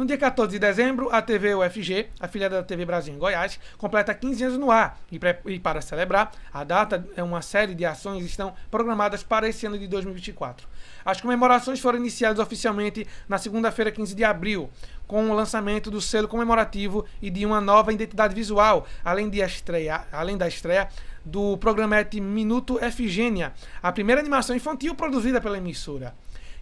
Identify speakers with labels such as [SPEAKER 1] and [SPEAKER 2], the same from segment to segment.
[SPEAKER 1] No dia 14 de dezembro, a TV UFG, afiliada da TV Brasil em Goiás, completa 15 anos no ar. E, e para celebrar a data, é uma série de ações estão programadas para esse ano de 2024. As comemorações foram iniciadas oficialmente na segunda-feira, 15 de abril, com o lançamento do selo comemorativo e de uma nova identidade visual, além, de estreia, além da estreia do programete é Minuto Efigênia, a primeira animação infantil produzida pela emissora.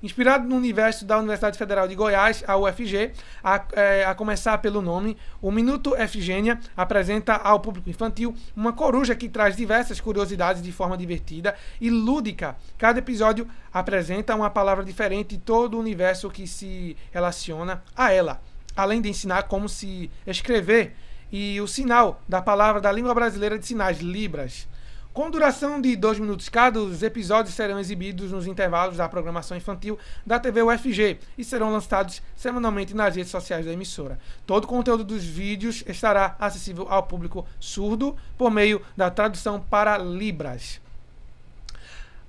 [SPEAKER 1] Inspirado no universo da Universidade Federal de Goiás, a UFG, a, é, a começar pelo nome, o Minuto Efigênia apresenta ao público infantil uma coruja que traz diversas curiosidades de forma divertida e lúdica. Cada episódio apresenta uma palavra diferente e todo o universo que se relaciona a ela, além de ensinar como se escrever e o sinal da palavra da língua brasileira de sinais, Libras. Com duração de dois minutos cada, os episódios serão exibidos nos intervalos da programação infantil da TV UFG e serão lançados semanalmente nas redes sociais da emissora. Todo o conteúdo dos vídeos estará acessível ao público surdo por meio da tradução para Libras.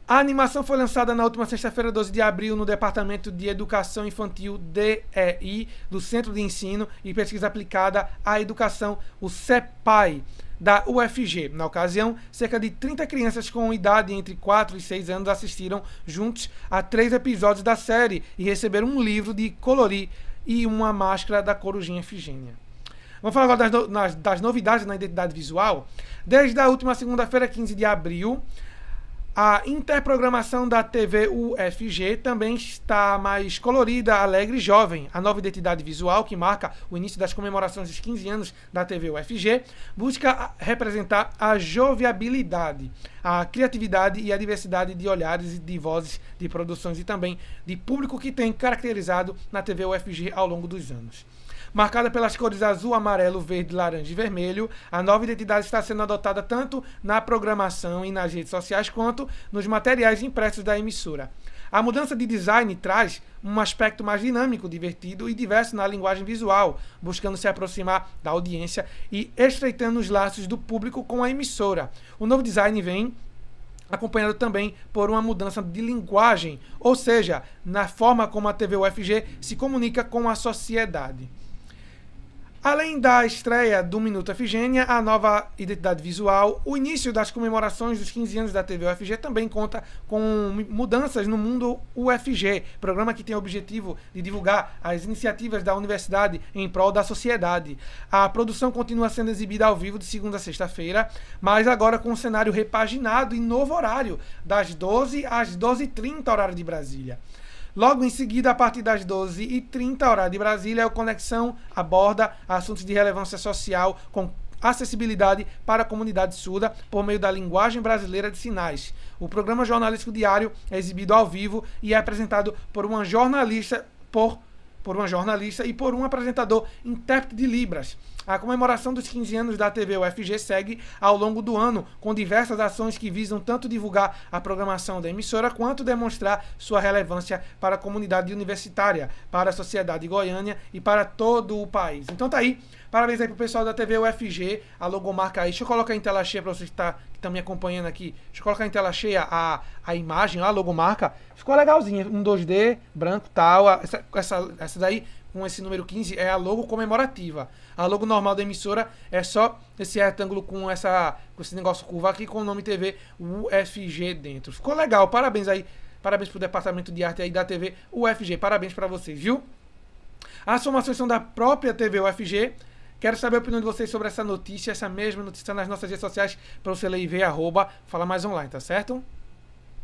[SPEAKER 1] A animação foi lançada na última sexta-feira, 12 de abril, no Departamento de Educação Infantil DEI do Centro de Ensino e Pesquisa Aplicada à Educação, o CEPAI da UFG. Na ocasião, cerca de 30 crianças com idade entre 4 e 6 anos assistiram juntos a três episódios da série e receberam um livro de colorir e uma máscara da corujinha Efigênia. Vamos falar agora das, no, das novidades na identidade visual. Desde a última segunda-feira, 15 de abril, a interprogramação da TV UFG também está mais colorida, alegre e jovem. A nova identidade visual, que marca o início das comemorações dos 15 anos da TV UFG, busca representar a joviabilidade, a criatividade e a diversidade de olhares e de vozes, de produções e também de público que tem caracterizado na TV UFG ao longo dos anos. Marcada pelas cores azul, amarelo, verde, laranja e vermelho, a nova identidade está sendo adotada tanto na programação e nas redes sociais quanto nos materiais impressos da emissora. A mudança de design traz um aspecto mais dinâmico, divertido e diverso na linguagem visual, buscando se aproximar da audiência e estreitando os laços do público com a emissora. O novo design vem acompanhado também por uma mudança de linguagem, ou seja, na forma como a TV UFG se comunica com a sociedade. Além da estreia do Minuto Efigênia, a nova identidade visual, o início das comemorações dos 15 anos da TV UFG também conta com mudanças no mundo UFG, programa que tem o objetivo de divulgar as iniciativas da universidade em prol da sociedade. A produção continua sendo exibida ao vivo de segunda a sexta-feira, mas agora com um cenário repaginado e novo horário, das 12 às 12h30, horário de Brasília. Logo em seguida, a partir das 12h30, horário de Brasília, é o Conexão aborda assuntos de relevância social com acessibilidade para a comunidade surda por meio da linguagem brasileira de sinais. O programa jornalístico diário é exibido ao vivo e é apresentado por uma jornalista por por uma jornalista e por um apresentador intérprete de Libras. A comemoração dos 15 anos da TV UFG segue ao longo do ano, com diversas ações que visam tanto divulgar a programação da emissora quanto demonstrar sua relevância para a comunidade universitária, para a sociedade goiânia e para todo o país. Então tá aí, parabéns aí pro pessoal da TV UFG, a logomarca aí. Deixa eu colocar em tela cheia para você que tá, que tá me acompanhando aqui, deixa eu colocar em tela cheia a, a imagem, a logomarca. Ficou legalzinha, um 2D, branco, tal. Essa, essa, essa daí, com esse número 15, é a logo comemorativa. A logo normal da emissora é só esse retângulo com, essa, com esse negócio curva aqui, com o nome TV UFG dentro. Ficou legal, parabéns aí. Parabéns pro departamento de arte aí da TV UFG. Parabéns para vocês, viu? As formações são da própria TV UFG, Quero saber a opinião de vocês sobre essa notícia, essa mesma notícia nas nossas redes sociais, para você ler e ver, arroba, fala mais online, tá certo?